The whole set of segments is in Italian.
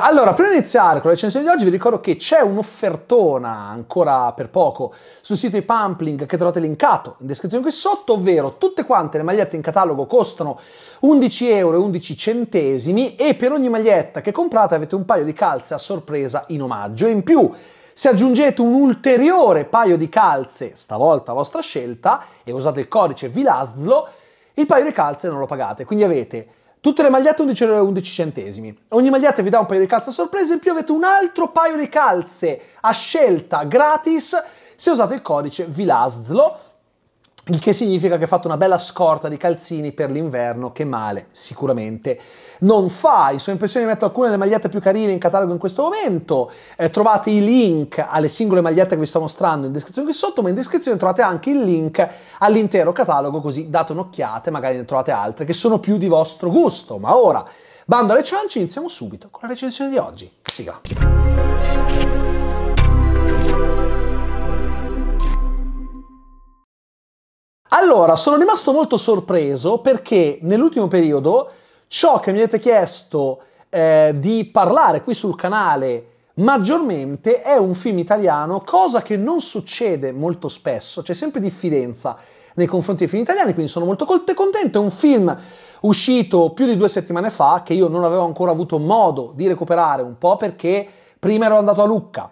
Allora, prima di iniziare con la recensione di oggi vi ricordo che c'è un'offertona ancora per poco sul sito di Pumpling che trovate linkato in descrizione qui sotto, ovvero tutte quante le magliette in catalogo costano 11 euro e 11 centesimi e per ogni maglietta che comprate avete un paio di calze a sorpresa in omaggio. In più, se aggiungete un ulteriore paio di calze, stavolta a vostra scelta, e usate il codice VILASLO, il paio di calze non lo pagate, quindi avete Tutte le magliette 11 euro 11 centesimi. Ogni maglietta vi dà un paio di calze a sorpresa, in più avete un altro paio di calze a scelta gratis se usate il codice VILASZLO il che significa che ha fatto una bella scorta di calzini per l'inverno che male sicuramente non fa. In sua impressione metto alcune delle magliette più carine in catalogo in questo momento. Eh, trovate i link alle singole magliette che vi sto mostrando in descrizione qui sotto, ma in descrizione trovate anche il link all'intero catalogo così date un'occhiata e magari ne trovate altre che sono più di vostro gusto. Ma ora, bando alle ciance, iniziamo subito con la recensione di oggi. Sigla. Allora, sono rimasto molto sorpreso perché nell'ultimo periodo ciò che mi avete chiesto eh, di parlare qui sul canale maggiormente è un film italiano, cosa che non succede molto spesso, c'è sempre diffidenza nei confronti dei film italiani, quindi sono molto contento, è un film uscito più di due settimane fa che io non avevo ancora avuto modo di recuperare un po' perché prima ero andato a Lucca,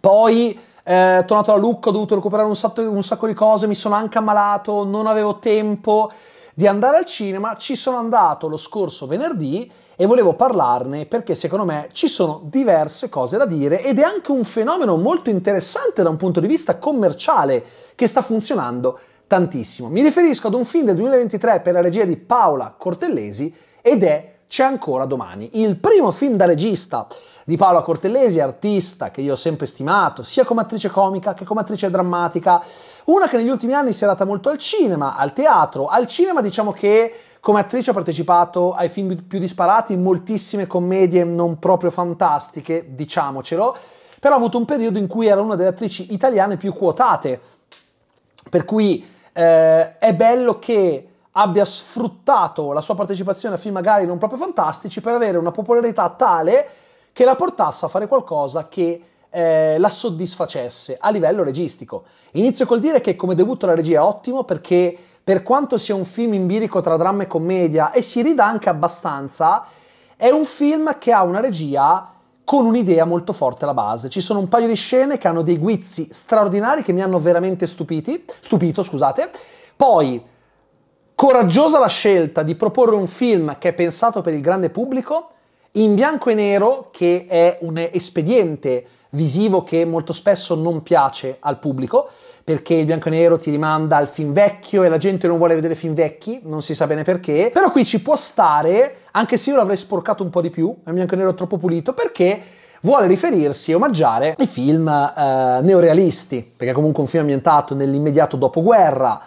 poi eh, tornato da Lucca, ho dovuto recuperare un sacco, un sacco di cose, mi sono anche ammalato, non avevo tempo di andare al cinema, ci sono andato lo scorso venerdì e volevo parlarne perché secondo me ci sono diverse cose da dire ed è anche un fenomeno molto interessante da un punto di vista commerciale che sta funzionando tantissimo. Mi riferisco ad un film del 2023 per la regia di Paola Cortellesi ed è C'è ancora domani, il primo film da regista di Paola Cortellesi, artista che io ho sempre stimato, sia come attrice comica che come attrice drammatica, una che negli ultimi anni si è data molto al cinema, al teatro, al cinema diciamo che come attrice ha partecipato ai film più disparati, moltissime commedie non proprio fantastiche, diciamocelo, però ha avuto un periodo in cui era una delle attrici italiane più quotate, per cui eh, è bello che abbia sfruttato la sua partecipazione a film magari non proprio fantastici per avere una popolarità tale che la portasse a fare qualcosa che eh, la soddisfacesse a livello registico. Inizio col dire che come debutto la regia è ottimo perché per quanto sia un film in birico tra dramma e commedia e si rida anche abbastanza, è un film che ha una regia con un'idea molto forte alla base. Ci sono un paio di scene che hanno dei guizzi straordinari che mi hanno veramente stupiti, stupito, scusate. Poi coraggiosa la scelta di proporre un film che è pensato per il grande pubblico in bianco e nero, che è un espediente visivo che molto spesso non piace al pubblico, perché il bianco e nero ti rimanda al film vecchio e la gente non vuole vedere film vecchi, non si sa bene perché, però qui ci può stare, anche se io l'avrei sporcato un po' di più, è un bianco e nero troppo pulito, perché vuole riferirsi e omaggiare i film eh, neorealisti, perché è comunque un film ambientato nell'immediato dopoguerra,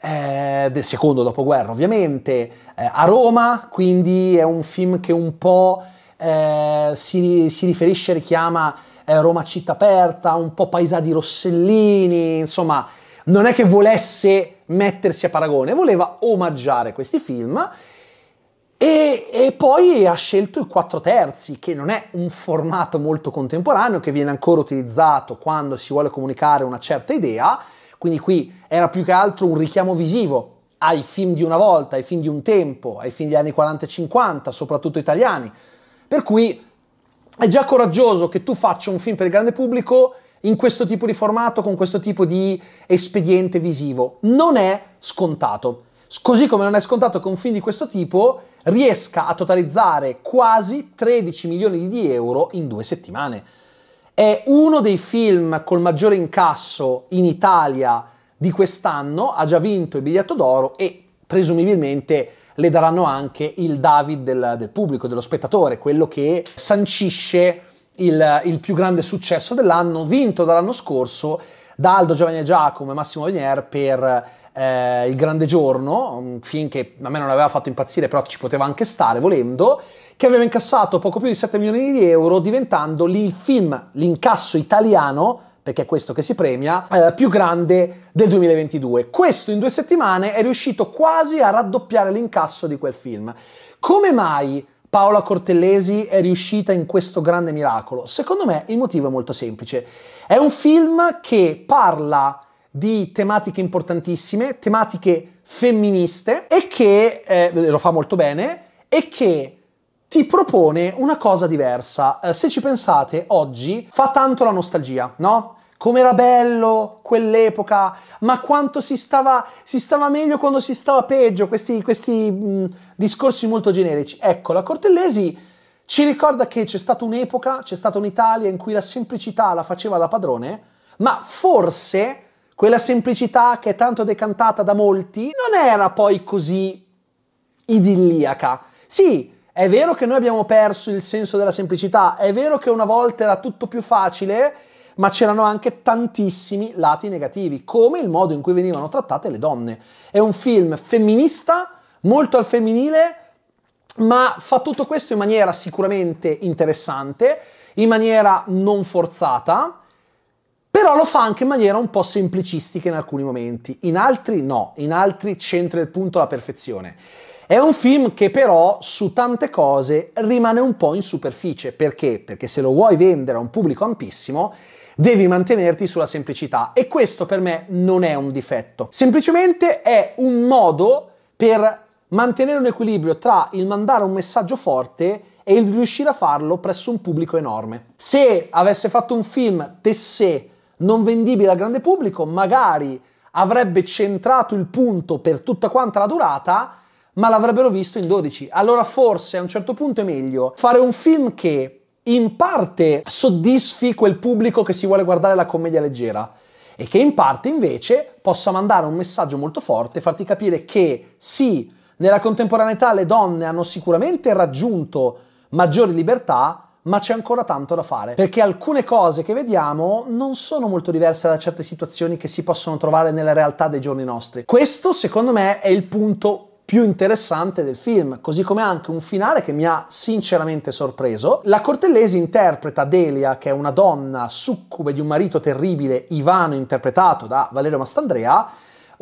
eh, del secondo dopoguerra ovviamente, eh, a Roma, quindi è un film che un po' eh, si, si, riferisce e richiama eh, Roma città aperta, un po' paesà di Rossellini, insomma non è che volesse mettersi a paragone, voleva omaggiare questi film e, e, poi ha scelto il 4 terzi, che non è un formato molto contemporaneo, che viene ancora utilizzato quando si vuole comunicare una certa idea, quindi qui era più che altro un richiamo visivo ai film di una volta, ai film di un tempo, ai film degli anni 40 e 50, soprattutto italiani, per cui è già coraggioso che tu faccia un film per il grande pubblico in questo tipo di formato, con questo tipo di espediente visivo. Non è scontato. Così come non è scontato che un film di questo tipo riesca a totalizzare quasi 13 milioni di euro in due settimane. È uno dei film col maggiore incasso in Italia di quest'anno, ha già vinto il biglietto d'oro e presumibilmente le daranno anche il David del, del pubblico, dello spettatore, quello che sancisce il, il più grande successo dell'anno, vinto dall'anno scorso da Aldo Giovanni Giacomo e Massimo Venier per eh, Il Grande Giorno, un film che a me non aveva fatto impazzire, però ci poteva anche stare volendo, che aveva incassato poco più di 7 milioni di euro, diventando il film, l'incasso italiano perché è questo che si premia, eh, più grande del 2022. Questo in due settimane è riuscito quasi a raddoppiare l'incasso di quel film. Come mai Paola Cortellesi è riuscita in questo grande miracolo? Secondo me il motivo è molto semplice. È un film che parla di tematiche importantissime, tematiche femministe e che eh, lo fa molto bene e che ti propone una cosa diversa. Eh, se ci pensate, oggi fa tanto la nostalgia, no? Com'era bello quell'epoca, ma quanto si stava, si stava meglio quando si stava peggio, questi, questi mh, mm, discorsi molto generici. Ecco, la Cortellesi ci ricorda che c'è stata un'epoca, c'è stata un'Italia in cui la semplicità la faceva da padrone, ma forse quella semplicità che è tanto decantata da molti non era poi così idilliaca. Sì, è vero che noi abbiamo perso il senso della semplicità, è vero che una volta era tutto più facile, ma c'erano anche tantissimi lati negativi, come il modo in cui venivano trattate le donne. È un film femminista, molto al femminile, ma fa tutto questo in maniera sicuramente interessante, in maniera non forzata, però lo fa anche in maniera un po' semplicistica in alcuni momenti, in altri no, in altri centra il punto alla perfezione. È un film che però su tante cose rimane un po' in superficie. Perché? Perché se lo vuoi vendere a un pubblico ampissimo, devi mantenerti sulla semplicità. E questo per me non è un difetto. Semplicemente è un modo per mantenere un equilibrio tra il mandare un messaggio forte e il riuscire a farlo presso un pubblico enorme. Se avesse fatto un film tessè non vendibile al grande pubblico, magari avrebbe centrato il punto per tutta quanta la durata ma l'avrebbero visto in 12. Allora forse a un certo punto è meglio fare un film che in parte soddisfi quel pubblico che si vuole guardare la commedia leggera e che in parte invece possa mandare un messaggio molto forte, farti capire che sì, nella contemporaneità le donne hanno sicuramente raggiunto maggiori libertà, ma c'è ancora tanto da fare, perché alcune cose che vediamo non sono molto diverse da certe situazioni che si possono trovare nella realtà dei giorni nostri. Questo, secondo me, è il punto più interessante del film, così come anche un finale che mi ha sinceramente sorpreso. La Cortellesi interpreta Delia, che è una donna succube di un marito terribile, Ivano, interpretato da Valerio Mastandrea,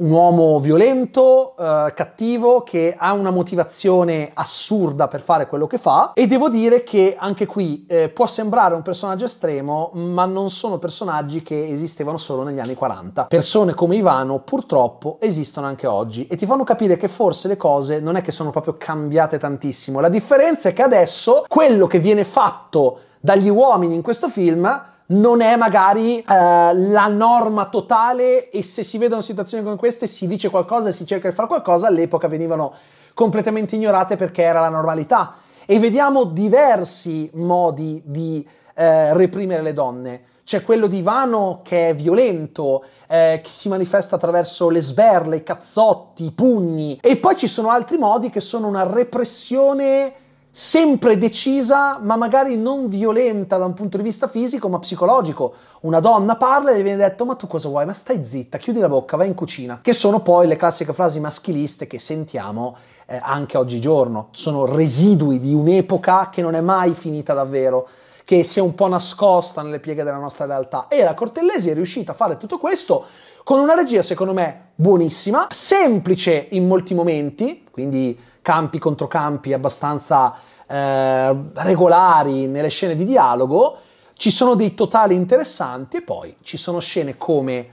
un uomo violento, eh, cattivo, che ha una motivazione assurda per fare quello che fa e devo dire che anche qui eh, può sembrare un personaggio estremo, ma non sono personaggi che esistevano solo negli anni 40. Persone come Ivano purtroppo esistono anche oggi e ti fanno capire che forse le cose non è che sono proprio cambiate tantissimo. La differenza è che adesso quello che viene fatto dagli uomini in questo film non è magari eh, la norma totale e se si vedono situazioni come queste si dice qualcosa e si cerca di fare qualcosa, all'epoca venivano completamente ignorate perché era la normalità. E vediamo diversi modi di eh, reprimere le donne. C'è quello di Ivano che è violento, eh, che si manifesta attraverso le sberle, i cazzotti, i pugni. E poi ci sono altri modi che sono una repressione sempre decisa, ma magari non violenta da un punto di vista fisico, ma psicologico. Una donna parla e gli viene detto: Ma tu cosa vuoi? Ma stai zitta, chiudi la bocca, vai in cucina. Che sono poi le classiche frasi maschiliste che sentiamo eh, anche oggigiorno. Sono residui di un'epoca che non è mai finita davvero che si è un po' nascosta nelle pieghe della nostra realtà. E la Cortellesi è riuscita a fare tutto questo con una regia, secondo me, buonissima, semplice in molti momenti, quindi campi contro campi abbastanza eh, regolari nelle scene di dialogo, ci sono dei totali interessanti e poi ci sono scene come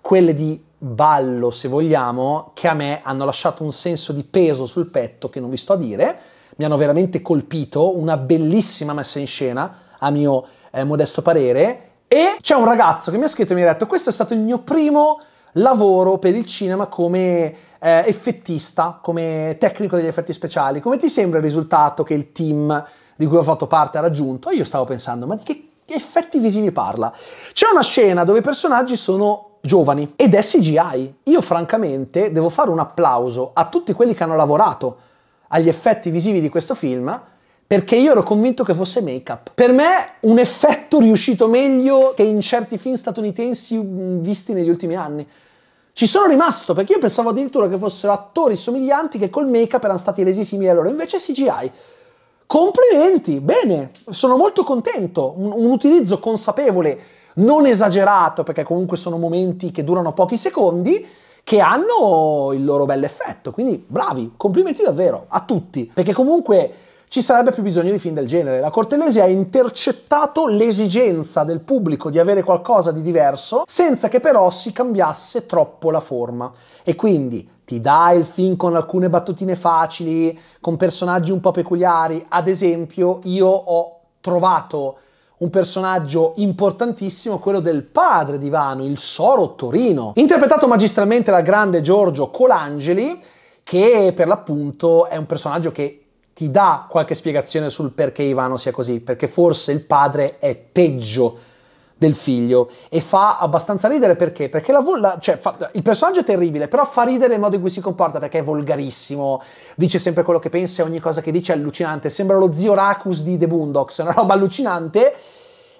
quelle di ballo, se vogliamo, che a me hanno lasciato un senso di peso sul petto che non vi sto a dire, mi hanno veramente colpito, una bellissima messa in scena, a mio eh, modesto parere, e c'è un ragazzo che mi ha scritto e mi ha detto questo è stato il mio primo lavoro per il cinema come eh, effettista, come tecnico degli effetti speciali, come ti sembra il risultato che il team di cui ho fatto parte ha raggiunto? io stavo pensando, ma di che effetti visivi parla? C'è una scena dove i personaggi sono giovani ed è CGI. Io francamente devo fare un applauso a tutti quelli che hanno lavorato agli effetti visivi di questo film perché io ero convinto che fosse make-up. Per me un effetto riuscito meglio che in certi film statunitensi mm, visti negli ultimi anni. Ci sono rimasto perché io pensavo addirittura che fossero attori somiglianti che col make-up erano stati resi simili a loro, invece CGI. Complimenti, bene, sono molto contento, un, un utilizzo consapevole, non esagerato perché comunque sono momenti che durano pochi secondi, che hanno il loro bel effetto, quindi bravi, complimenti davvero a tutti, perché comunque ci sarebbe più bisogno di film del genere. La Cortellesi ha intercettato l'esigenza del pubblico di avere qualcosa di diverso senza che però si cambiasse troppo la forma. E quindi ti dà il film con alcune battutine facili, con personaggi un po' peculiari. Ad esempio, io ho trovato un personaggio importantissimo, quello del padre di Vano, il Soro Torino, interpretato magistralmente dal grande Giorgio Colangeli, che per l'appunto è un personaggio che ti dà qualche spiegazione sul perché Ivano sia così, perché forse il padre è peggio del figlio e fa abbastanza ridere perché? Perché la, la, cioè, fa, il personaggio è terribile, però fa ridere il modo in cui si comporta perché è volgarissimo, dice sempre quello che pensa e ogni cosa che dice è allucinante, sembra lo zio Racus di The Boondocks, una roba allucinante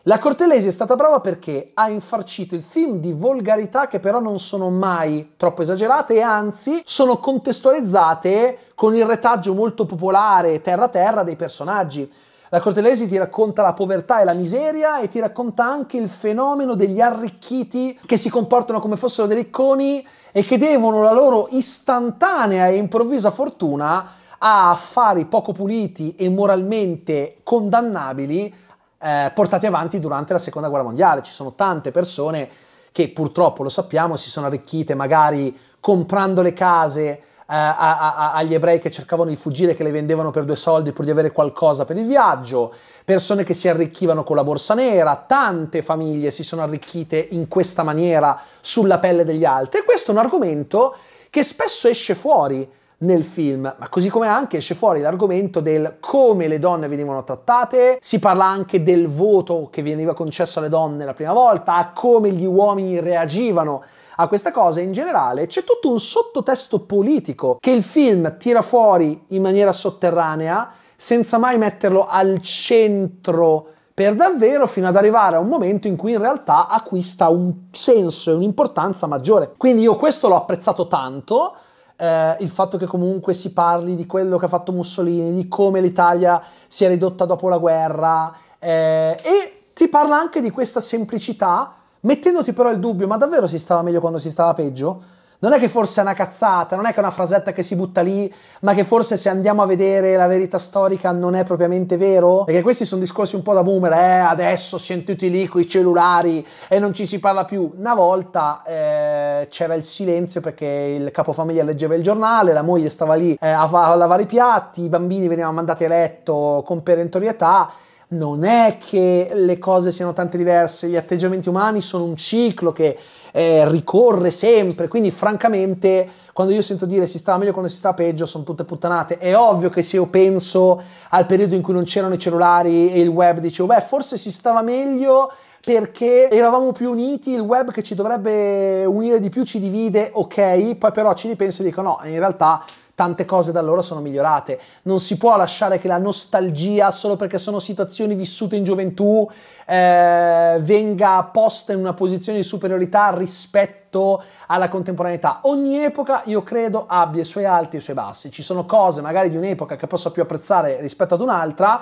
la Cortellesi è stata brava perché ha infarcito il film di volgarità che però non sono mai troppo esagerate e anzi sono contestualizzate con il retaggio molto popolare terra-terra dei personaggi. La Cortellesi ti racconta la povertà e la miseria e ti racconta anche il fenomeno degli arricchiti che si comportano come fossero dei ricconi e che devono la loro istantanea e improvvisa fortuna a affari poco puliti e moralmente condannabili eh, portati avanti durante la seconda guerra mondiale. Ci sono tante persone che purtroppo lo sappiamo si sono arricchite magari comprando le case, eh, a, a, agli ebrei che cercavano di fuggire, che le vendevano per due soldi pur di avere qualcosa per il viaggio, persone che si arricchivano con la borsa nera, tante famiglie si sono arricchite in questa maniera sulla pelle degli altri. E questo è un argomento che spesso esce fuori nel film, ma così come anche esce fuori l'argomento del come le donne venivano trattate, si parla anche del voto che veniva concesso alle donne la prima volta, a come gli uomini reagivano a questa cosa in generale c'è tutto un sottotesto politico che il film tira fuori in maniera sotterranea senza mai metterlo al centro per davvero fino ad arrivare a un momento in cui in realtà acquista un senso e un'importanza maggiore. Quindi io questo l'ho apprezzato tanto, eh, il fatto che comunque si parli di quello che ha fatto Mussolini, di come l'Italia si è ridotta dopo la guerra eh, e si parla anche di questa semplicità, mettendoti però il dubbio, ma davvero si stava meglio quando si stava peggio? Non è che forse è una cazzata, non è che è una frasetta che si butta lì, ma che forse se andiamo a vedere la verità storica non è propriamente vero? Perché questi sono discorsi un po' da boomer, eh, adesso siamo tutti lì con i cellulari e non ci si parla più. Una volta eh, c'era il silenzio perché il capofamiglia leggeva il giornale, la moglie stava lì eh, a, a lavare i piatti, i bambini venivano mandati a letto con perentorietà non è che le cose siano tante diverse, gli atteggiamenti umani sono un ciclo che eh, ricorre sempre, quindi francamente quando io sento dire si sta meglio quando si sta peggio sono tutte puttanate, è ovvio che se io penso al periodo in cui non c'erano i cellulari e il web dicevo beh forse si stava meglio perché eravamo più uniti, il web che ci dovrebbe unire di più ci divide, ok, poi però ci ripenso e dico no, in realtà Tante cose da allora sono migliorate. Non si può lasciare che la nostalgia, solo perché sono situazioni vissute in gioventù, eh, venga posta in una posizione di superiorità rispetto alla contemporaneità. Ogni epoca, io credo, abbia i suoi alti e i suoi bassi. Ci sono cose magari di un'epoca che posso più apprezzare rispetto ad un'altra,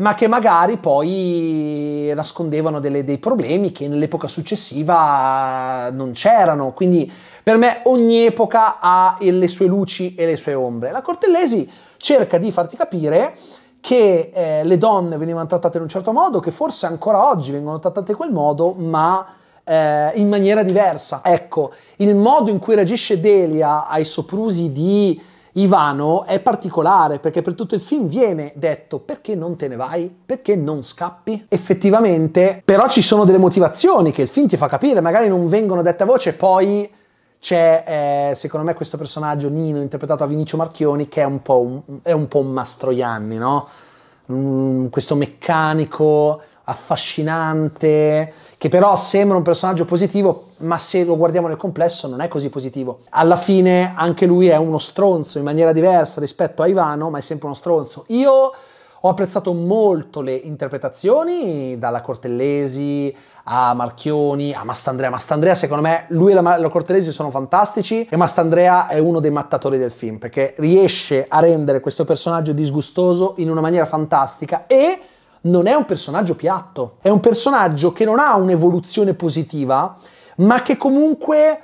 ma che magari poi nascondevano delle, dei problemi che nell'epoca successiva non c'erano. Quindi per me ogni epoca ha le sue luci e le sue ombre. La Cortellesi cerca di farti capire che eh, le donne venivano trattate in un certo modo, che forse ancora oggi vengono trattate in quel modo, ma eh, in maniera diversa. Ecco, il modo in cui reagisce Delia ai soprusi di Ivano è particolare perché per tutto il film viene detto perché non te ne vai? Perché non scappi? Effettivamente, però ci sono delle motivazioni che il film ti fa capire, magari non vengono dette a voce, poi c'è eh, secondo me questo personaggio Nino interpretato da Vinicio Marchioni che è un po' un, un, po un Mastroianni, no? Mm, questo meccanico affascinante, che però sembra un personaggio positivo, ma se lo guardiamo nel complesso non è così positivo. Alla fine anche lui è uno stronzo in maniera diversa rispetto a Ivano, ma è sempre uno stronzo. Io ho apprezzato molto le interpretazioni, dalla Cortellesi a Marchioni, a Mastandrea. Mastandrea, secondo me, lui e la, la Cortellesi sono fantastici e Mastandrea è uno dei mattatori del film perché riesce a rendere questo personaggio disgustoso in una maniera fantastica e non è un personaggio piatto, è un personaggio che non ha un'evoluzione positiva, ma che comunque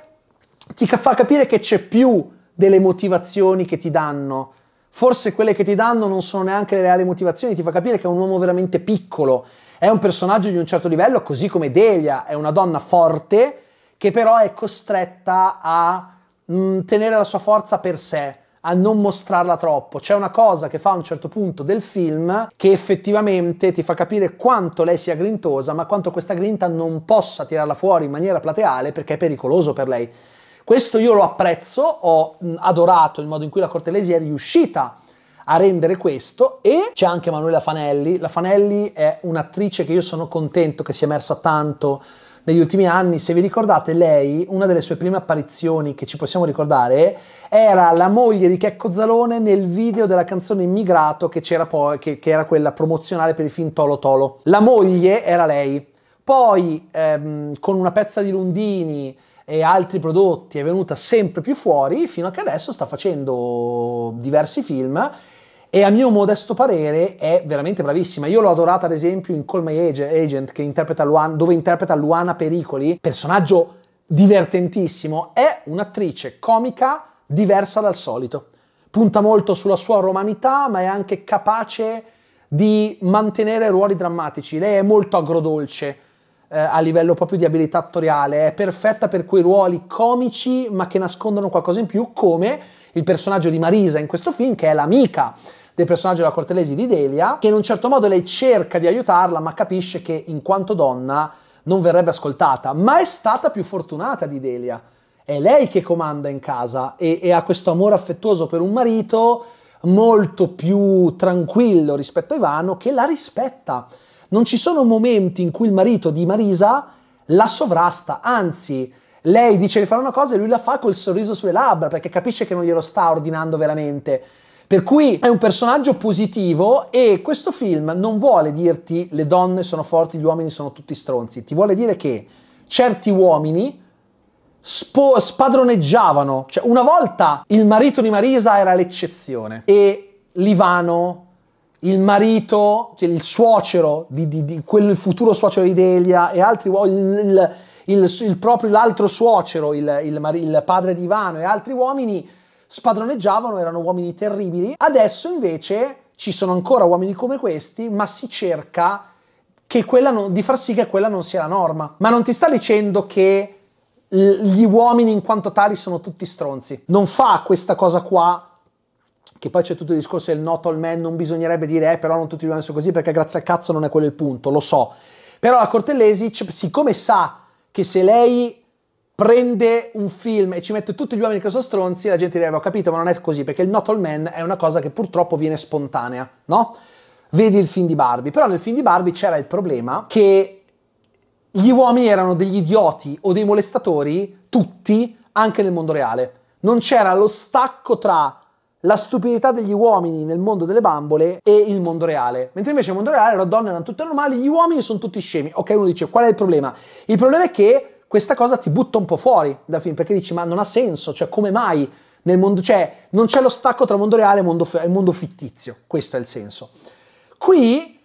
ti fa capire che c'è più delle motivazioni che ti danno. Forse quelle che ti danno non sono neanche le reali motivazioni, ti fa capire che è un uomo veramente piccolo, è un personaggio di un certo livello, così come Delia è una donna forte che però è costretta a mh, mm, tenere la sua forza per sé, a non mostrarla troppo. C'è una cosa che fa a un certo punto del film che effettivamente ti fa capire quanto lei sia grintosa, ma quanto questa grinta non possa tirarla fuori in maniera plateale perché è pericoloso per lei. Questo io lo apprezzo, ho mm, adorato il modo in cui la Cortelesi è riuscita a rendere questo e c'è anche Manuela Fanelli. La Fanelli è un'attrice che io sono contento che sia emersa tanto negli ultimi anni. Se vi ricordate, lei, una delle sue prime apparizioni che ci possiamo ricordare, era la moglie di Checco Zalone nel video della canzone Immigrato che, c'era poi, che, che era quella promozionale per il film Tolo Tolo. La moglie era lei. Poi, ehm, con una pezza di Lundini e altri prodotti, è venuta sempre più fuori, fino a che adesso sta facendo diversi film e a mio modesto parere è veramente bravissima. Io l'ho adorata ad esempio in Call My Agent interpreta Luan, dove interpreta Luana Pericoli, personaggio divertentissimo, è un'attrice comica diversa dal solito. Punta molto sulla sua romanità, ma è anche capace di mantenere ruoli drammatici. Lei è molto agrodolce eh, a livello proprio di abilità attoriale, è perfetta per quei ruoli comici ma che nascondono qualcosa in più, come il personaggio di Marisa in questo film, che è l'amica del personaggio della cortelesi di Delia, che in un certo modo lei cerca di aiutarla, ma capisce che in quanto donna non verrebbe ascoltata, ma è stata più fortunata di Delia. È lei che comanda in casa e, e ha questo amore affettuoso per un marito molto più tranquillo rispetto a Ivano che la rispetta. Non ci sono momenti in cui il marito di Marisa la sovrasta, anzi lei dice di fare una cosa e lui la fa col sorriso sulle labbra perché capisce che non glielo sta ordinando veramente. Per cui è un personaggio positivo e questo film non vuole dirti le donne sono forti, gli uomini sono tutti stronzi, ti vuole dire che certi uomini spo- spadroneggiavano, cioè una volta il marito di Marisa era l'eccezione e l'Ivano il marito, cioè il suocero di, di, di, quel futuro suocero di Delia e altri uomini, il, il, il, proprio l'altro suocero, il, il padre di Ivano e altri uomini spadroneggiavano, erano uomini terribili. Adesso invece ci sono ancora uomini come questi, ma si cerca non, di far sì che quella non sia la norma. Ma non ti sta dicendo che gli uomini in quanto tali sono tutti stronzi. Non fa questa cosa qua che poi c'è tutto il discorso del not all men, non bisognerebbe dire eh, però non tutti gli uomini sono così perché grazie al cazzo non è quello il punto, lo so. Però la Cortellesi, siccome sa che se lei prende un film e ci mette tutti gli uomini che sono stronzi, la gente direbbe ho capito, ma non è così, perché il Not All Man è una cosa che purtroppo viene spontanea, no? Vedi il film di Barbie, però nel film di Barbie c'era il problema che gli uomini erano degli idioti o dei molestatori, tutti, anche nel mondo reale. Non c'era lo stacco tra la stupidità degli uomini nel mondo delle bambole e il mondo reale. Mentre invece nel mondo reale le donne erano tutte normali, gli uomini sono tutti scemi. Ok, uno dice, qual è il problema? Il problema è che questa cosa ti butta un po' fuori dal film perché dici ma non ha senso, cioè come mai nel mondo, cioè non c'è lo stacco tra mondo reale e mondo, e mondo fittizio, questo è il senso. Qui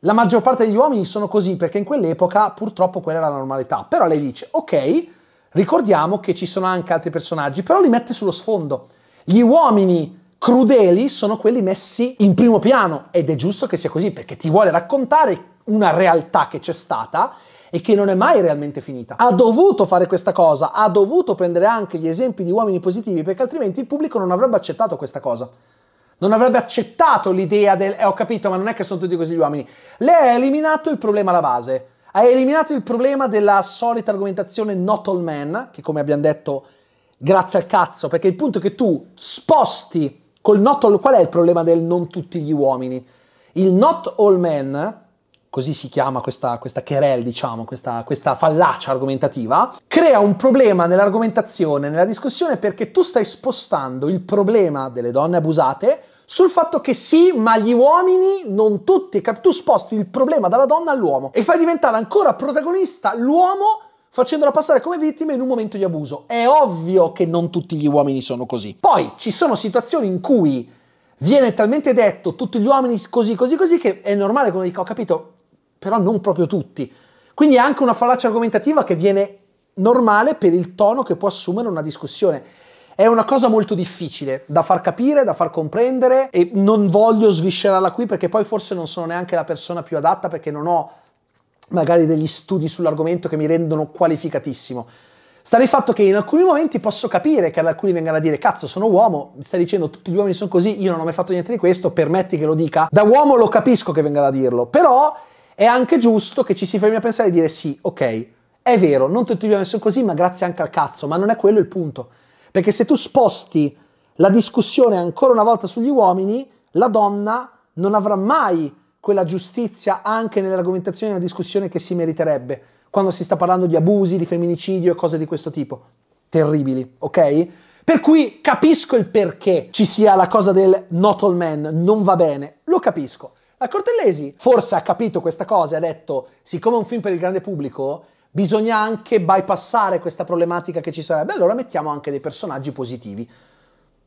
la maggior parte degli uomini sono così perché in quell'epoca purtroppo quella era la normalità, però lei dice ok, ricordiamo che ci sono anche altri personaggi, però li mette sullo sfondo. Gli uomini crudeli sono quelli messi in primo piano ed è giusto che sia così perché ti vuole raccontare una realtà che c'è stata e che non è mai realmente finita. Ha dovuto fare questa cosa, ha dovuto prendere anche gli esempi di uomini positivi perché altrimenti il pubblico non avrebbe accettato questa cosa. Non avrebbe accettato l'idea del eh, ho capito, ma non è che sono tutti così gli uomini. Lei ha eliminato il problema alla base. Ha eliminato il problema della solita argomentazione not all men, che come abbiamo detto, grazie al cazzo, perché il punto è che tu sposti col not all qual è il problema del non tutti gli uomini? Il not all men così si chiama questa, questa querel, diciamo, questa, questa fallacia argomentativa, crea un problema nell'argomentazione, nella discussione, perché tu stai spostando il problema delle donne abusate sul fatto che sì, ma gli uomini, non tutti, cap- tu sposti il problema dalla donna all'uomo e fai diventare ancora protagonista l'uomo facendola passare come vittima in un momento di abuso. È ovvio che non tutti gli uomini sono così. Poi ci sono situazioni in cui viene talmente detto tutti gli uomini così, così, così, che è normale che uno dica, ho capito, però non proprio tutti. Quindi è anche una fallacia argomentativa che viene normale per il tono che può assumere una discussione. È una cosa molto difficile da far capire, da far comprendere e non voglio sviscerarla qui perché poi forse non sono neanche la persona più adatta perché non ho magari degli studi sull'argomento che mi rendono qualificatissimo. Sta nel fatto che in alcuni momenti posso capire che ad alcuni vengano a dire cazzo sono uomo, mi stai dicendo tutti gli uomini sono così, io non ho mai fatto niente di questo, permetti che lo dica. Da uomo lo capisco che venga a dirlo, però è anche giusto che ci si fermi a pensare e dire sì, ok, è vero, non tutti abbiamo messo così, ma grazie anche al cazzo, ma non è quello il punto. Perché se tu sposti la discussione ancora una volta sugli uomini, la donna non avrà mai quella giustizia anche nell'argomentazione e nella discussione che si meriterebbe quando si sta parlando di abusi, di femminicidio e cose di questo tipo. Terribili, ok? Per cui capisco il perché ci sia la cosa del not all men, non va bene, lo capisco. La Cortellesi forse ha capito questa cosa e ha detto, siccome è un film per il grande pubblico, bisogna anche bypassare questa problematica che ci sarebbe, allora mettiamo anche dei personaggi positivi.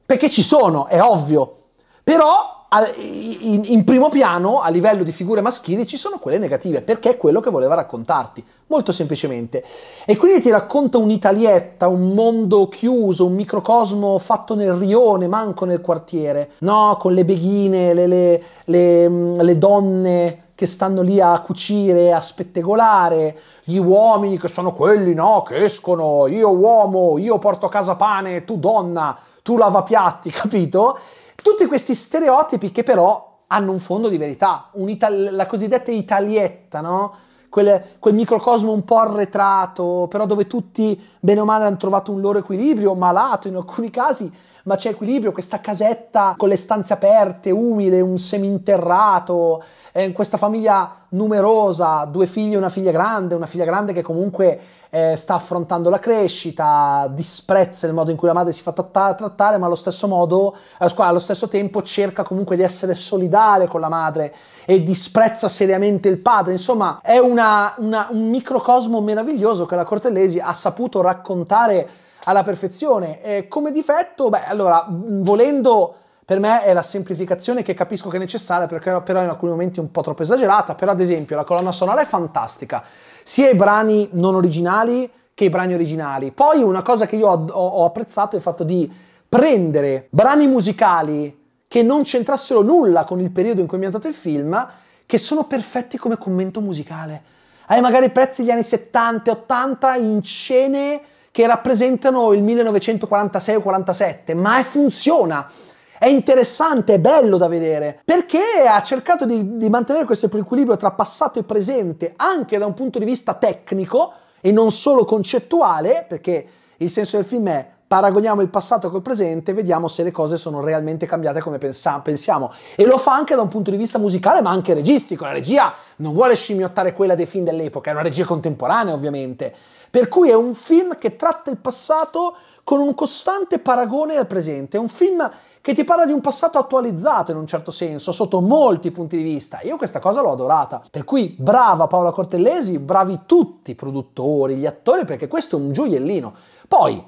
Perché ci sono, è ovvio. Però in, primo piano, a livello di figure maschili, ci sono quelle negative, perché è quello che voleva raccontarti, molto semplicemente. E quindi ti racconta un'italietta, un mondo chiuso, un microcosmo fatto nel rione, manco nel quartiere, no? Con le beghine, le, le, le, mm, le donne che stanno lì a cucire, a spettegolare, gli uomini che sono quelli, no? Che escono, io uomo, io porto a casa pane, tu donna, tu lava piatti, capito? Tutti questi stereotipi che però hanno un fondo di verità, la cosiddetta italietta, no? Quel, quel, microcosmo un po' arretrato, però dove tutti bene o male hanno trovato un loro equilibrio, malato in alcuni casi, ma c'è equilibrio, questa casetta con le stanze aperte, umile, un seminterrato, eh, questa famiglia numerosa, due figli e una figlia grande, una figlia grande che comunque eh, sta affrontando la crescita, disprezza il modo in cui la madre si fa tratta- trattare, ma allo stesso modo, eh, allo stesso tempo cerca comunque di essere solidale con la madre e disprezza seriamente il padre. Insomma, è una, una, un microcosmo meraviglioso che la Cortellesi ha saputo raccontare alla perfezione. Eh, come difetto, beh, allora, volendo, per me è la semplificazione che capisco che è necessaria, perché però in alcuni momenti è un po' troppo esagerata, però ad esempio la colonna sonora è fantastica, sia i brani non originali che i brani originali. Poi una cosa che io ho, ho apprezzato è il fatto di prendere brani musicali che non c'entrassero nulla con il periodo in cui è ambientato il film, che sono perfetti come commento musicale. Hai magari prezzi degli anni 70, 80 in scene che rappresentano il 1946 47, ma funziona. È interessante, è bello da vedere, perché ha cercato di, di mantenere questo equilibrio tra passato e presente anche da un punto di vista tecnico e non solo concettuale, perché il senso del film è paragoniamo il passato col presente e vediamo se le cose sono realmente cambiate come pensiamo. E lo fa anche da un punto di vista musicale, ma anche registico. La regia non vuole scimmiottare quella dei film dell'epoca, è una regia contemporanea, ovviamente. Per cui è un film che tratta il passato con un costante paragone al presente. È un film che ti parla di un passato attualizzato in un certo senso, sotto molti punti di vista. Io questa cosa l'ho adorata. Per cui brava Paola Cortellesi, bravi tutti i produttori, gli attori, perché questo è un gioiellino. Poi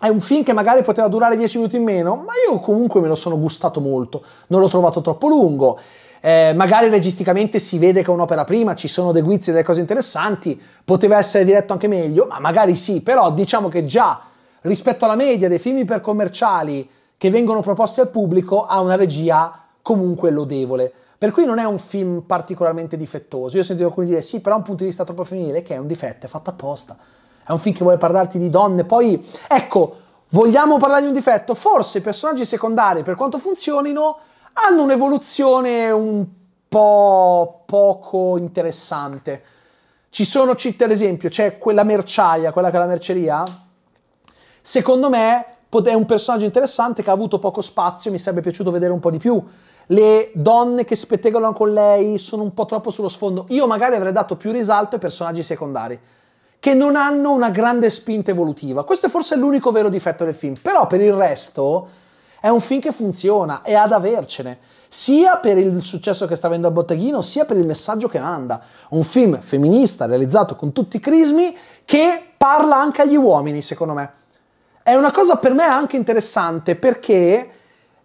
è un film che magari poteva durare 10 minuti in meno, ma io comunque me lo sono gustato molto, non l'ho trovato troppo lungo eh, magari registicamente si vede che è un'opera prima, ci sono dei guizzi e delle cose interessanti, poteva essere diretto anche meglio, ma magari sì, però diciamo che già rispetto alla media dei film per commerciali che vengono proposti al pubblico ha una regia comunque lodevole. Per cui non è un film particolarmente difettoso. Io ho sentito alcuni dire sì, però da un punto di vista troppo femminile, che è un difetto, è fatto apposta. È un film che vuole parlarti di donne. Poi, ecco, vogliamo parlare di un difetto? Forse i personaggi secondari, per quanto funzionino, hanno un'evoluzione un po' poco interessante. Ci sono città, ad esempio, c'è quella merciaia, quella che è la merceria. Secondo me è un personaggio interessante che ha avuto poco spazio, mi sarebbe piaciuto vedere un po' di più. Le donne che spettegolano con lei sono un po' troppo sullo sfondo. Io magari avrei dato più risalto ai personaggi secondari che non hanno una grande spinta evolutiva. Questo è forse l'unico vero difetto del film, però per il resto è un film che funziona e ad avercene, sia per il successo che sta avendo al botteghino, sia per il messaggio che manda. Un film femminista realizzato con tutti i crismi che parla anche agli uomini, secondo me. È una cosa per me anche interessante perché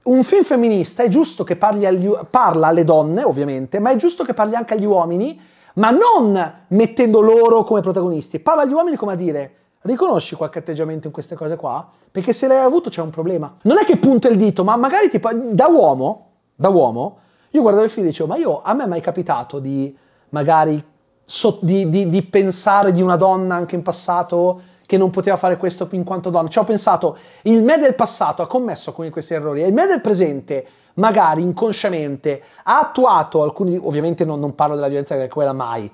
un film femminista è giusto che agli, parla alle donne, ovviamente, ma è giusto che parli anche agli uomini, ma non mettendo loro come protagonisti. Parla agli uomini come a dire Riconosci qualche atteggiamento in queste cose qua? Perché se l'hai avuto c'è un problema. Non è che punta il dito, ma magari tipo da uomo, da uomo, io guardavo il film e dicevo, ma io, a me è mai capitato di magari so, di, di, di pensare di una donna anche in passato che non poteva fare questo in quanto donna. Ci ho pensato, il me del passato ha commesso alcuni di questi errori e il me del presente magari inconsciamente ha attuato alcuni, ovviamente non, non parlo della violenza che è quella mai,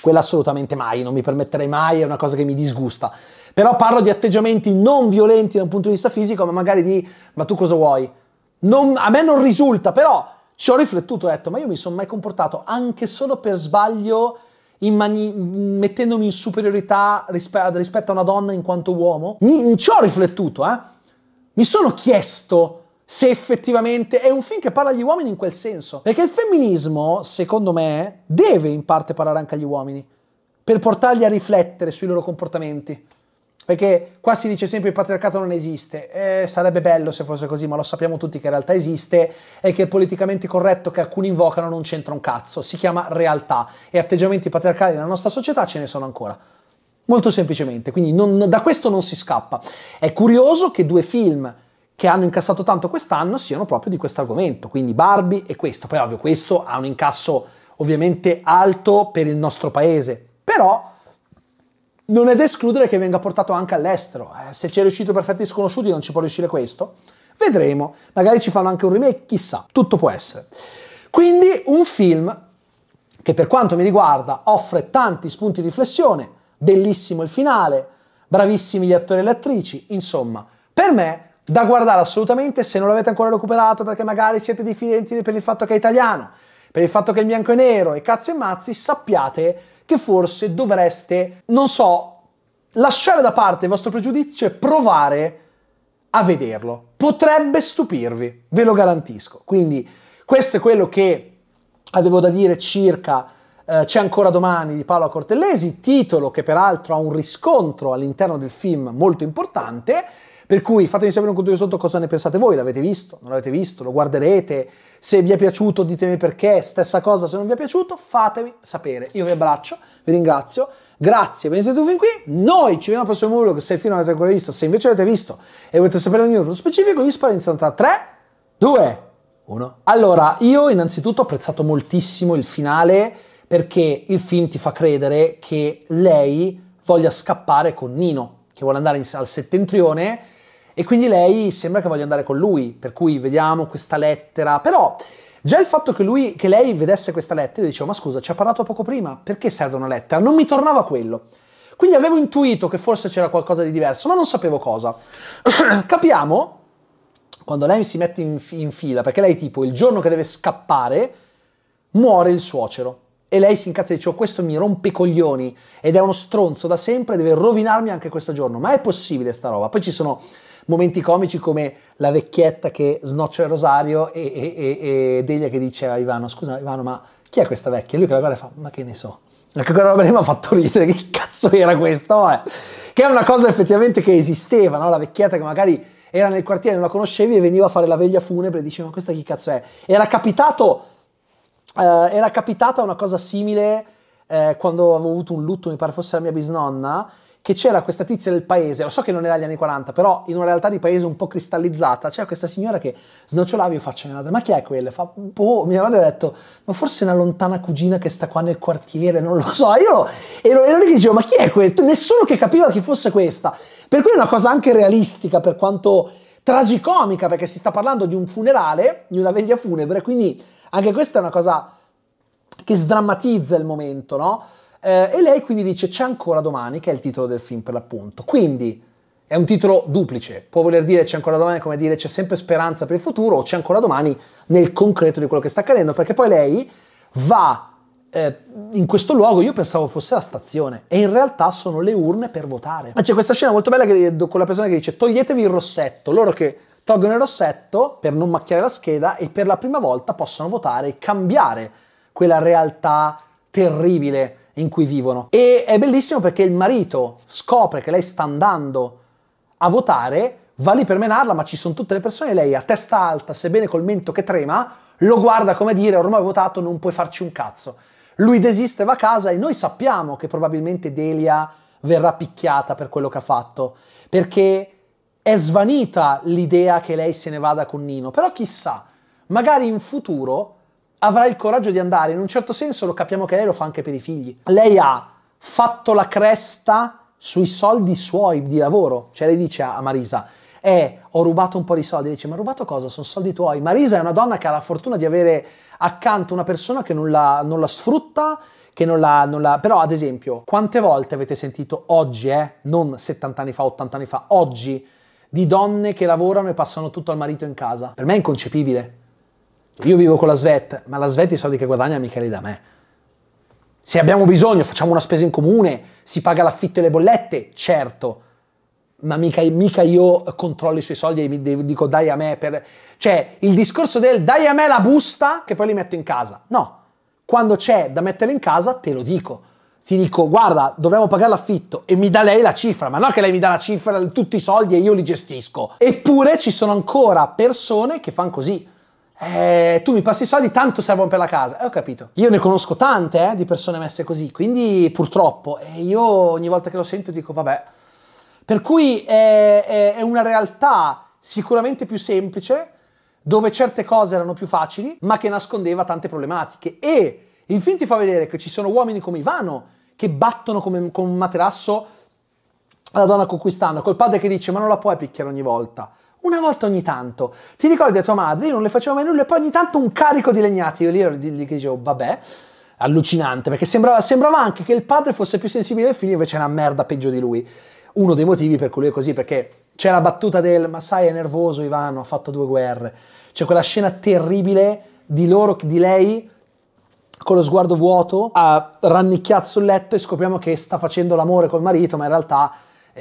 quella assolutamente mai, non mi permetterei mai, è una cosa che mi disgusta. Però parlo di atteggiamenti non violenti da un punto di vista fisico, ma magari di ma tu cosa vuoi? Non, a me non risulta, però ci ho riflettuto, ho detto, ma io mi sono mai comportato anche solo per sbaglio in mani- mettendomi in superiorità rispe- rispetto a una donna in quanto uomo? Mi, ci ho riflettuto, eh? Mi sono chiesto se effettivamente è un film che parla agli uomini in quel senso. Perché il femminismo, secondo me, deve in parte parlare anche agli uomini, per portarli a riflettere sui loro comportamenti. Perché qua si dice sempre che il patriarcato non esiste, eh, sarebbe bello se fosse così, ma lo sappiamo tutti che in realtà esiste e che il politicamente corretto che alcuni invocano non c'entra un cazzo, si chiama realtà e atteggiamenti patriarcali nella nostra società ce ne sono ancora. Molto semplicemente, quindi non, da questo non si scappa. È curioso che due film che hanno incassato tanto quest'anno siano proprio di questo argomento, quindi Barbie e questo. Poi ovvio questo ha un incasso ovviamente alto per il nostro paese, però non è da escludere che venga portato anche all'estero. Eh, se ci è riuscito Perfetti Sconosciuti non ci può riuscire questo. Vedremo, magari ci fanno anche un remake, chissà, tutto può essere. Quindi un film che per quanto mi riguarda offre tanti spunti di riflessione, bellissimo il finale, bravissimi gli attori e le attrici, insomma, per me da guardare assolutamente se non l'avete ancora recuperato perché magari siete diffidenti per il fatto che è italiano, per il fatto che è bianco e nero e cazzo e mazzi, sappiate che forse dovreste, non so, lasciare da parte il vostro pregiudizio e provare a vederlo. Potrebbe stupirvi, ve lo garantisco. Quindi questo è quello che avevo da dire circa eh, C'è ancora domani di Paolo Cortellesi, titolo che peraltro ha un riscontro all'interno del film molto importante per cui fatemi sapere un conto sotto cosa ne pensate voi, l'avete visto, non l'avete visto, lo guarderete, se vi è piaciuto ditemi perché, stessa cosa se non vi è piaciuto, fatemi sapere. Io vi abbraccio, vi ringrazio. Grazie per essere tu fin qui. Noi ci vediamo al prossimo vlog. Se fino all'avete ancora visto, se invece l'avete visto e volete sapere ognuno nello specifico, gli sparo in 3, 2, 1. Allora, io innanzitutto ho apprezzato moltissimo il finale perché il film ti fa credere che lei voglia scappare con Nino, che vuole andare al settentrione e quindi lei sembra che voglia andare con lui, per cui vediamo questa lettera, però già il fatto che, lui, che lei vedesse questa lettera, io dicevo ma scusa ci ha parlato poco prima, perché serve una lettera? Non mi tornava quello. Quindi avevo intuito che forse c'era qualcosa di diverso, ma non sapevo cosa. Capiamo, quando lei si mette in, in fila, perché lei tipo il giorno che deve scappare, muore il suocero. E lei si incazza e dice, oh, questo mi rompe i coglioni ed è uno stronzo da sempre, deve rovinarmi anche questo giorno. Ma è possibile sta roba? Poi ci sono momenti comici come la vecchietta che snoccia il rosario e, e, e, e Delia che dice a Ivano, scusa Ivano, ma chi è questa vecchia? E lui che la guarda e fa, ma che ne so. Che quella roba lì mi ha fatto ridere, che cazzo era questo? Eh? Che è una cosa effettivamente che esisteva, no? La vecchietta che magari era nel quartiere, non la conoscevi e veniva a fare la veglia funebre e diceva, ma questa chi cazzo è? Era capitato, eh, era capitata una cosa simile eh, quando avevo avuto un lutto, mi pare fosse la mia bisnonna, che c'era questa tizia del paese, lo so che non era gli anni 40, però in una realtà di paese un po' cristallizzata, c'era questa signora che snocciolava io faccio a mia madre, ma chi è quella? Fa, boh, mia madre ha detto, ma forse una lontana cugina che sta qua nel quartiere, non lo so, io ero, ero lì che dicevo, ma chi è questa? Nessuno che capiva chi fosse questa, per cui è una cosa anche realistica per quanto tragicomica, perché si sta parlando di un funerale, di una veglia funebre, quindi anche questa è una cosa che sdrammatizza il momento, no? Eh, e lei quindi dice c'è ancora domani, che è il titolo del film per l'appunto. Quindi è un titolo duplice, può voler dire c'è ancora domani come dire c'è sempre speranza per il futuro o c'è ancora domani nel concreto di quello che sta accadendo, perché poi lei va eh, in questo luogo, io pensavo fosse la stazione e in realtà sono le urne per votare. Ma c'è questa scena molto bella che, con la persona che dice toglietevi il rossetto, loro che tolgono il rossetto per non macchiare la scheda e per la prima volta possono votare e cambiare quella realtà terribile in cui vivono. E è bellissimo perché il marito scopre che lei sta andando a votare, va lì per menarla, ma ci sono tutte le persone, e lei a testa alta, sebbene col mento che trema, lo guarda come dire ormai ho votato, non puoi farci un cazzo. Lui desiste, va a casa e noi sappiamo che probabilmente Delia verrà picchiata per quello che ha fatto, perché è svanita l'idea che lei se ne vada con Nino, però chissà, magari in futuro avrà il coraggio di andare. In un certo senso lo capiamo che lei lo fa anche per i figli. Lei ha fatto la cresta sui soldi suoi di lavoro. Cioè lei dice a Marisa, eh, ho rubato un po' di soldi. Dice, ma rubato cosa? Sono soldi tuoi. Marisa è una donna che ha la fortuna di avere accanto una persona che non la, non la sfrutta, che non la, non la, Però, ad esempio, quante volte avete sentito oggi, eh, non 70 anni fa, 80 anni fa, oggi, di donne che lavorano e passano tutto al marito in casa? Per me è inconcepibile. Io vivo con la SVET, ma la SVET i soldi che guadagna mica li da me. Se abbiamo bisogno, facciamo una spesa in comune, si paga l'affitto e le bollette, certo, ma mica, mica io controllo i suoi soldi e mi dico dai a me per... Cioè, il discorso del dai a me la busta che poi li metto in casa. No, quando c'è da metterla in casa te lo dico. Ti dico, guarda, dovremmo pagare l'affitto e mi dà lei la cifra, ma non che lei mi dà la cifra, tutti i soldi e io li gestisco. Eppure ci sono ancora persone che fanno così eh, tu mi passi i soldi, tanto servono per la casa. E eh, ho capito. Io ne conosco tante eh, di persone messe così, quindi purtroppo, io ogni volta che lo sento dico vabbè. Per cui è, è, è una realtà sicuramente più semplice, dove certe cose erano più facili, ma che nascondeva tante problematiche. E il film ti fa vedere che ci sono uomini come Ivano che battono come, con un materasso la donna conquistando, col padre che dice ma non la puoi picchiare ogni volta una volta ogni tanto. Ti ricordi a tua madre? Io non le facevo mai nulla e poi ogni tanto un carico di legnati. Io lì ero lì che dicevo, vabbè, allucinante, perché sembrava, sembrava anche che il padre fosse più sensibile del figlio, invece era una merda peggio di lui. Uno dei motivi per cui lui è così, perché c'è la battuta del, ma sai, è nervoso Ivano, ha fatto due guerre. C'è quella scena terribile di loro, di lei, con lo sguardo vuoto, rannicchiata sul letto e scopriamo che sta facendo l'amore col marito, ma in realtà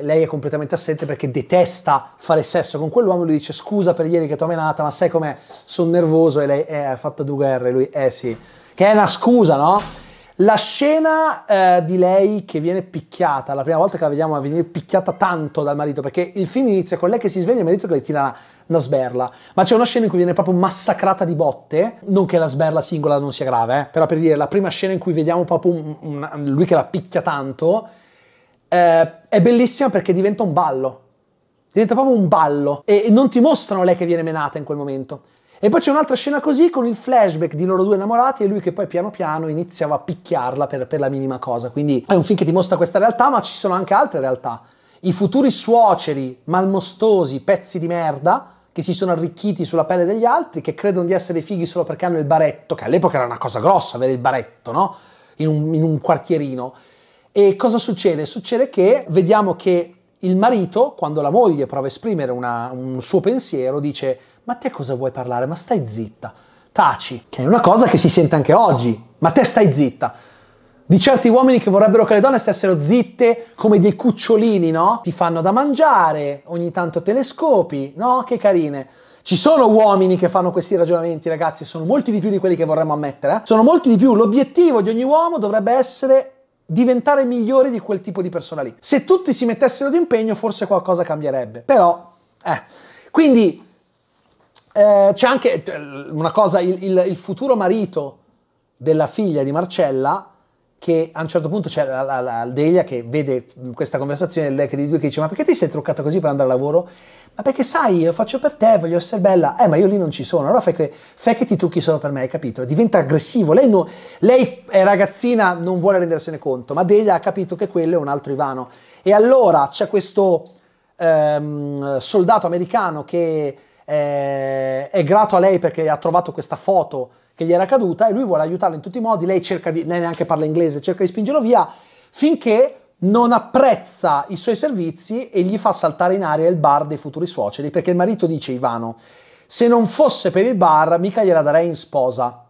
lei è completamente assente perché detesta fare sesso con quell'uomo, lui dice scusa per ieri che ti ho menata, ma sai com'è, sono nervoso e lei eh, ha fatto due guerre, lui eh sì, che è una scusa, no? La scena eh, di lei che viene picchiata, la prima volta che la vediamo viene picchiata tanto dal marito, perché il film inizia con lei che si sveglia e il marito che le tira una, una sberla, ma c'è una scena in cui viene proprio massacrata di botte, non che la sberla singola non sia grave, eh, però per dire la prima scena in cui vediamo proprio un, un, lui che la picchia tanto eh, è bellissima perché diventa un ballo. Diventa proprio un ballo e, non ti mostrano lei che viene menata in quel momento. E poi c'è un'altra scena così con il flashback di loro due innamorati e lui che poi piano piano iniziava a picchiarla per, per, la minima cosa. Quindi è un film che ti mostra questa realtà, ma ci sono anche altre realtà. I futuri suoceri malmostosi, pezzi di merda, che si sono arricchiti sulla pelle degli altri, che credono di essere fighi solo perché hanno il baretto, che all'epoca era una cosa grossa avere il baretto, no? in un, in un quartierino. E cosa succede? Succede che vediamo che il marito, quando la moglie prova a esprimere una, un suo pensiero, dice: Ma te cosa vuoi parlare? Ma stai zitta, taci. Che è una cosa che si sente anche oggi. Ma te stai zitta. Di certi uomini che vorrebbero che le donne stessero zitte come dei cucciolini, no? Ti fanno da mangiare, ogni tanto telescopi, no? Che carine. Ci sono uomini che fanno questi ragionamenti, ragazzi, sono molti di più di quelli che vorremmo ammettere. Eh? Sono molti di più. L'obiettivo di ogni uomo dovrebbe essere diventare migliori di quel tipo di persona lì. Se tutti si mettessero d'impegno forse qualcosa cambierebbe, però eh. Quindi eh, c'è anche eh, una cosa, il, il, il futuro marito della figlia di Marcella che a un certo punto c'è la, la, la Delia che vede questa conversazione, lei che di due che dice ma perché ti sei truccata così per andare al lavoro? Ma perché sai, io faccio per te, voglio essere bella, eh ma io lì non ci sono, allora fai che, fai che ti trucchi solo per me, hai capito? Diventa aggressivo, lei, no, lei è ragazzina, non vuole rendersene conto, ma Delia ha capito che quello è un altro Ivano. E allora c'è questo ehm, soldato americano che eh, è grato a lei perché ha trovato questa foto che gli era caduta e lui vuole aiutarla in tutti i modi, lei cerca di, lei neanche parla inglese, cerca di spingerlo via, finché non apprezza i suoi servizi e gli fa saltare in aria il bar dei futuri suoceri, perché il marito dice Ivano, se non fosse per il bar mica gliela darei in sposa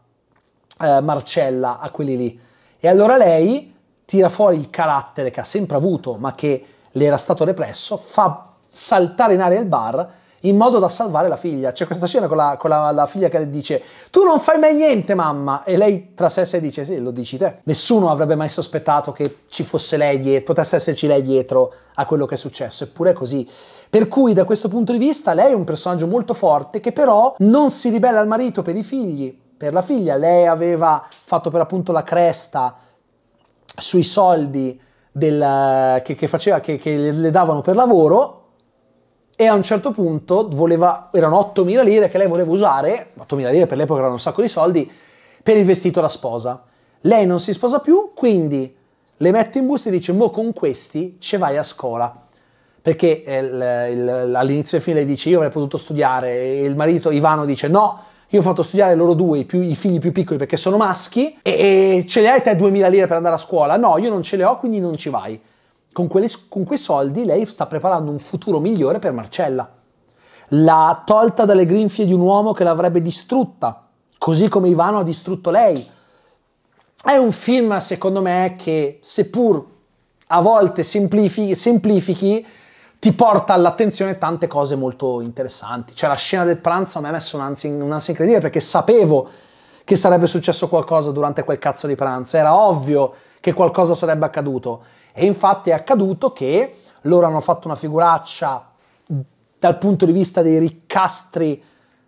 eh, Marcella a quelli lì. E allora lei tira fuori il carattere che ha sempre avuto, ma che le era stato represso, fa saltare in aria il bar in modo da salvare la figlia. C'è questa scena con, la, con la, la figlia che le dice tu non fai mai niente mamma e lei tra sé e sé dice sì lo dici te. Nessuno avrebbe mai sospettato che ci fosse lei dietro, potesse esserci lei dietro a quello che è successo, eppure è così. Per cui da questo punto di vista lei è un personaggio molto forte che però non si ribella al marito per i figli, per la figlia. Lei aveva fatto per appunto la cresta sui soldi del, eh, che, che, faceva, che, che le davano per lavoro e a un certo punto voleva, erano 8.000 lire che lei voleva usare, 8.000 lire per l'epoca erano un sacco di soldi, per il vestito da sposa. Lei non si sposa più, quindi le mette in busta e dice, mo con questi ci vai a scuola. Perché eh, il, il, all'inizio e fine lei dice, io avrei potuto studiare, e il marito Ivano dice, no, io ho fatto studiare loro due, più, i figli più piccoli perché sono maschi, e, e ce le hai te 2.000 lire per andare a scuola? No, io non ce le ho, quindi non ci vai. Con, quelli, con quei soldi lei sta preparando un futuro migliore per Marcella. L'ha tolta dalle grinfie di un uomo che l'avrebbe distrutta, così come Ivano ha distrutto lei. È un film, secondo me, che seppur a volte semplifichi, semplifichi ti porta all'attenzione tante cose molto interessanti. Cioè la scena del pranzo a me ha messo un'ansia, un'ansia incredibile perché sapevo che sarebbe successo qualcosa durante quel cazzo di pranzo, era ovvio che qualcosa sarebbe accaduto e infatti è accaduto che loro hanno fatto una figuraccia dal punto di vista dei riccastri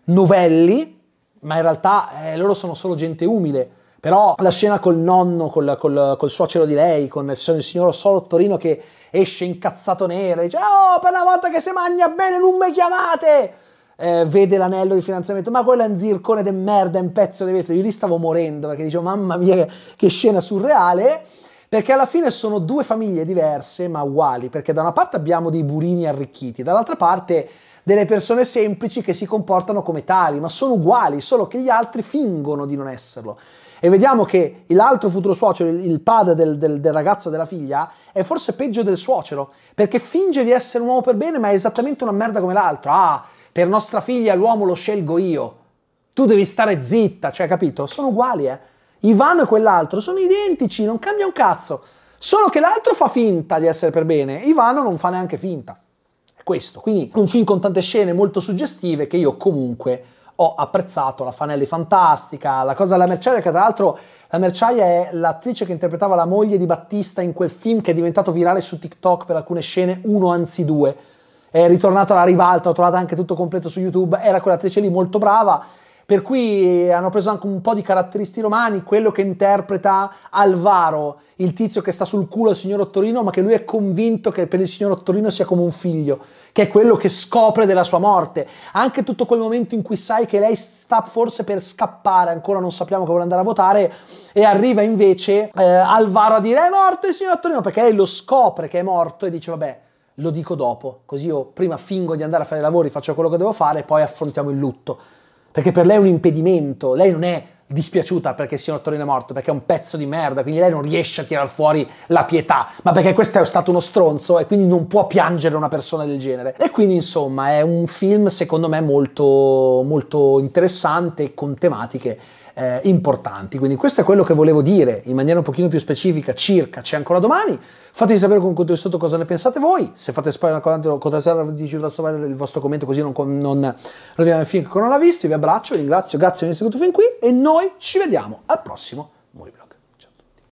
novelli, ma in realtà eh, loro sono solo gente umile. Però la scena col nonno, col, col, col suocero di lei, con il, il signor Torino che esce incazzato nero e dice «Oh, per una volta che si mangia bene non mi chiamate!» eh, Vede l'anello di finanziamento, ma quello è un zircone de merda, è un pezzo di vetro. Io lì stavo morendo perché dicevo «Mamma mia, che, che scena surreale!» Perché alla fine sono due famiglie diverse ma uguali, perché da una parte abbiamo dei burini arricchiti, dall'altra parte delle persone semplici che si comportano come tali, ma sono uguali, solo che gli altri fingono di non esserlo. E vediamo che l'altro futuro suocero, il padre del, del, del, ragazzo della figlia, è forse peggio del suocero, perché finge di essere un uomo per bene, ma è esattamente una merda come l'altro. Ah, per nostra figlia l'uomo lo scelgo io. Tu devi stare zitta, cioè capito? Sono uguali, eh. Ivano e quell'altro sono identici, non cambia un cazzo. Solo che l'altro fa finta di essere per bene, Ivano non fa neanche finta. È questo. Quindi un film con tante scene molto suggestive che io comunque ho apprezzato. La Fanelli fantastica, la cosa della Merciaia, che tra l'altro la Merciaia è l'attrice che interpretava la moglie di Battista in quel film che è diventato virale su TikTok per alcune scene, uno anzi due. È ritornato alla ribalta, ho trovato anche tutto completo su YouTube, era quell'attrice lì molto brava per cui eh, hanno preso anche un po' di caratteristiche romani, quello che interpreta Alvaro, il tizio che sta sul culo al signor Ottorino, ma che lui è convinto che per il signor Ottorino sia come un figlio, che è quello che scopre della sua morte. Anche tutto quel momento in cui sai che lei sta forse per scappare, ancora non sappiamo che vuole andare a votare, e arriva invece eh, Alvaro a dire è morto il signor Ottorino, perché lei lo scopre che è morto e dice vabbè, lo dico dopo, così io prima fingo di andare a fare i lavori, faccio quello che devo fare e poi affrontiamo il lutto perché per lei è un impedimento, lei non è dispiaciuta perché sia un attorino morto, perché è un pezzo di merda, quindi lei non riesce a tirar fuori la pietà, ma perché questo è stato uno stronzo e quindi non può piangere una persona del genere. E quindi insomma è un film secondo me molto, molto interessante con tematiche eh, importanti. Quindi questo è quello che volevo dire in maniera un pochino più specifica circa C'è ancora domani. Fatemi sapere con conto sotto cosa ne pensate voi. Se fate spoiler ancora contestare il vostro commento così non, non roviniamo il film che non l'ha visto. Vi abbraccio, vi ringrazio, grazie per aver seguito fin qui e noi ci vediamo al prossimo